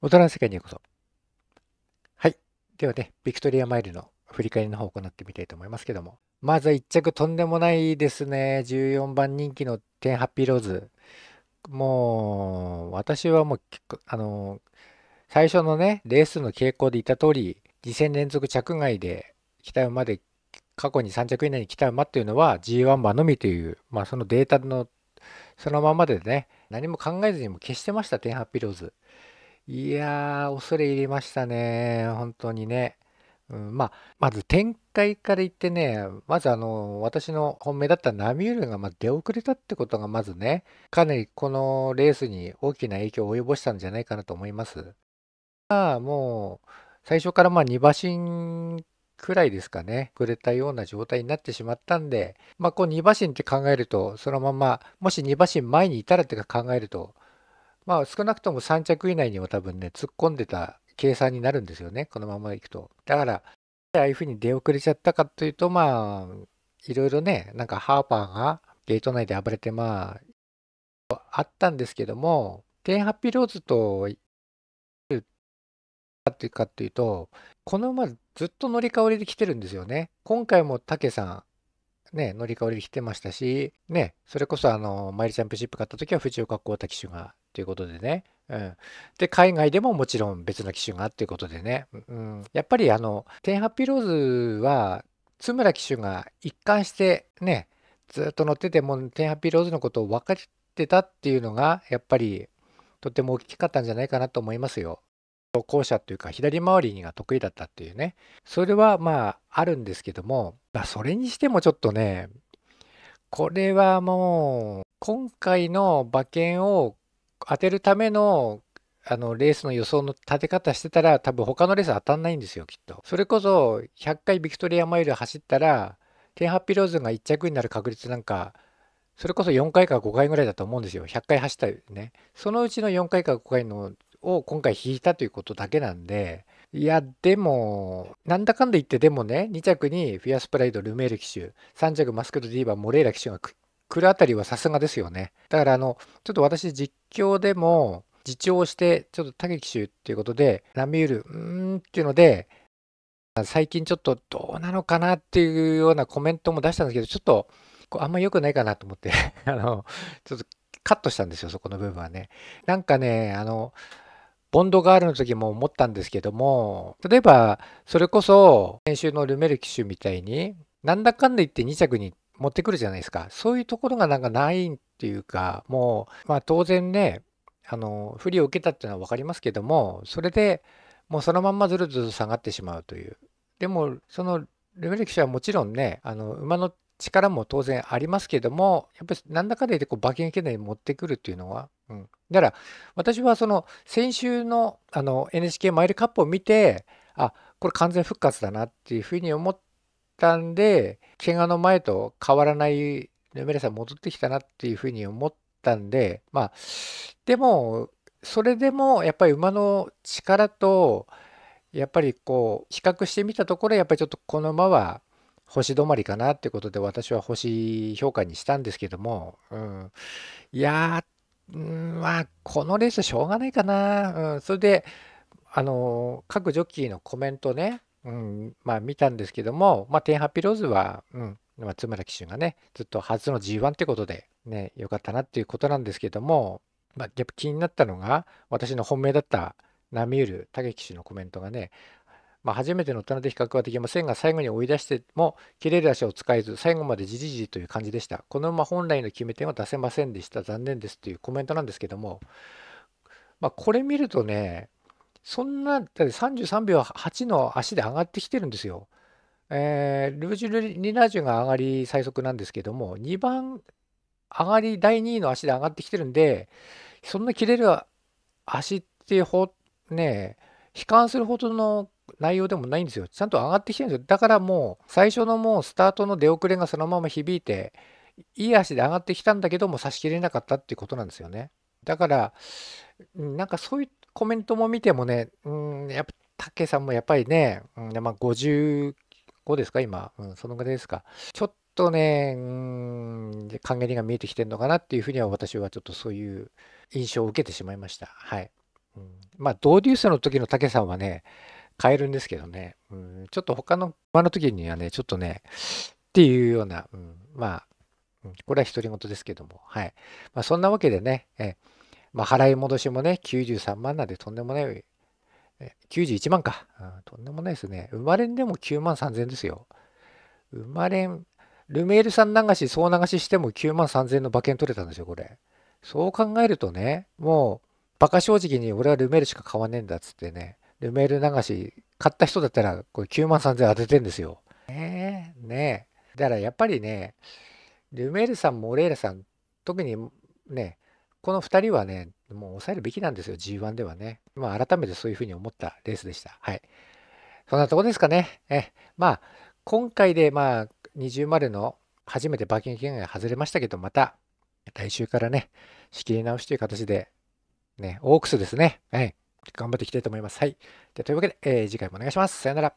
大人の世界にようこそ。はい。ではね、ビクトリアマイルの振り返りの方を行ってみたいと思いますけども。まずは1着とんでもないですね。14番人気の10ハッピーローズ。もう、私はもう、あの、最初のね、レースの傾向で言った通り、2戦連続着外で北馬で過去に3着以内に北馬っていうのは G1 馬のみという、まあ、そのデータのそのままでね何も考えずにも消してました10ハッピーローズいやー、恐れ入りましたね。本当にね。うん、まあ、まず展開から言ってね、まずあの、私の本命だったナミュールがまあ出遅れたってことがまずね、かなりこのレースに大きな影響を及ぼしたんじゃないかなと思います。まあ、もう、最初からまあ2馬身くらいですかね、くれたような状態になってしまったんで、まあ、こう2馬身って考えると、そのまま、もし2馬身前にいたらって考えると、まあ、少なくとも3着以内には多分ね、突っ込んでた計算になるんですよね、このままいくと。だから、ああいうふうに出遅れちゃったかというと、まあ、いろいろね、なんかハーパーがゲート内で暴れて、まあ、あったんですけども、テンハッピーローズと、っていうかっていうと、この馬ずっと乗り換わりで来てるんですよね。今回も武さん、ね、乗り換わりで来てましたし、ね、それこそあの、マイルチャンピオンシップ買った時は藤岡光太騎手がていうことでね。うん、で海外でももちろん別の機種がっていうことでね、うん、やっぱりあの10ハッピーローズは津村機種が一貫してねずっと乗ってても10ハッピーローズのことを分かってたっていうのがやっぱりとても大きかったんじゃないかなと思いますよ。後者というか左回りが得意だったっていうねそれはまああるんですけども、まあ、それにしてもちょっとねこれはもう今回の馬券を当てるためのあのレースの予想の立て方してたら多分他のレース当たんないんですよきっとそれこそ100回ビクトリアマイル走ったらケンハッピーローズンが1着になる確率なんかそれこそ4回か5回ぐらいだと思うんですよ100回走ったねそのうちの4回か5回のを今回引いたということだけなんでいやでもなんだかんだ言ってでもね2着にフィアスプライドルメール騎手3着マスクドディーバーモレーラ騎手が来るあたりはさすがですよね。だからあの、ちょっと私実況でも、自重して、ちょっと多騎手っていうことで、ラミュール、うーんっていうので、最近ちょっとどうなのかなっていうようなコメントも出したんですけど、ちょっとあんま良くないかなと思って あの、ちょっとカットしたんですよ、そこの部分はね。なんかね、あの、ボンドガールの時も思ったんですけども、例えば、それこそ、先週のルメル騎手みたいに、なんだかんだ言って2着に持ってくるじゃないですか。そういうところがなんかないっていうか、もう、まあ当然ね、あの、不利を受けたっていうのは分かりますけども、それでもうそのまんまずるずる下がってしまうという。でも、そのルメリク氏はもちろんね、あの、馬の力も当然ありますけども、やっぱりなんだかでこう馬券圏内に持ってくるっていうのは、うん。だから、私はその先週のあの NHK マイルカップを見て、あ、これ完全復活だなっていうふうに思って、んで怪我の前と変わらない眠れさ戻ってきたなっていうふうに思ったんでまあでもそれでもやっぱり馬の力とやっぱりこう比較してみたところやっぱりちょっとこの馬は星止まりかなってことで私は星評価にしたんですけども、うん、いやまあこのレースしょうがないかな、うん、それであの各ジョッキーのコメントねうん、まあ見たんですけども、まあ、テンハピローズは、うん、まあ、津村騎手がね、ずっと初の G1 ってことで、ね、よかったなっていうことなんですけども、まあ、やっぱ気になったのが、私の本命だった波浦武騎手のコメントがね、まあ、初めての大人で比較はできませんが、最後に追い出しても、切れる足を使えず、最後までじりじりという感じでした。このまま本来の決め手は出せませんでした。残念ですというコメントなんですけども、まあ、これ見るとね、そんな、だって33秒8の足で上がってきてるんですよ。えー、ルージュ・リナージュが上がり最速なんですけども、2番上がり第2位の足で上がってきてるんで、そんな切れる足ってほ、ね、悲観するほどの内容でもないんですよ。ちゃんと上がってきてるんですよ。だからもう、最初のもうスタートの出遅れがそのまま響いて、いい足で上がってきたんだけども、差し切れなかったっていうことなんですよね。だから、なんかそういっコメントも見てもね、うん、やっぱ、竹さんもやっぱりね、うん、まあ、55ですか、今、うん、そのぐらいですか。ちょっとね、うん、還りが見えてきてるのかなっていうふうには、私はちょっとそういう印象を受けてしまいました。はい。うん、まあ、同ースの時の竹さんはね、買えるんですけどね、うん、ちょっと他の場の時にはね、ちょっとね、っていうような、うん、まあ、これは独り言ですけども、はい。まあ、そんなわけでね、えーまあ、払い戻しもね、93万なんでとんでもない。91万か、うん。とんでもないですね。生まれんでも9万3000ですよ。生まれん、ルメールさん流し、総流ししても9万3000の馬券取れたんですよ、これ。そう考えるとね、もう、馬鹿正直に俺はルメールしか買わねえんだっつってね、ルメール流し、買った人だったら、これ9万3000当ててんですよ。ねえ、ねえ。だからやっぱりね、ルメールさん、モレーラさん、特にね、この2人はね、もう抑えるべきなんですよ、G1 ではね。まあ、改めてそういうふうに思ったレースでした。はい。そんなとこですかね。え、まあ、今回で、まあ、20丸の初めてバーキング圏外外れましたけど、また、来週からね、仕切り直しという形で、ね、オークスですね。はい。頑張っていきたいと思います。はい。じゃというわけで、えー、次回もお願いします。さよなら。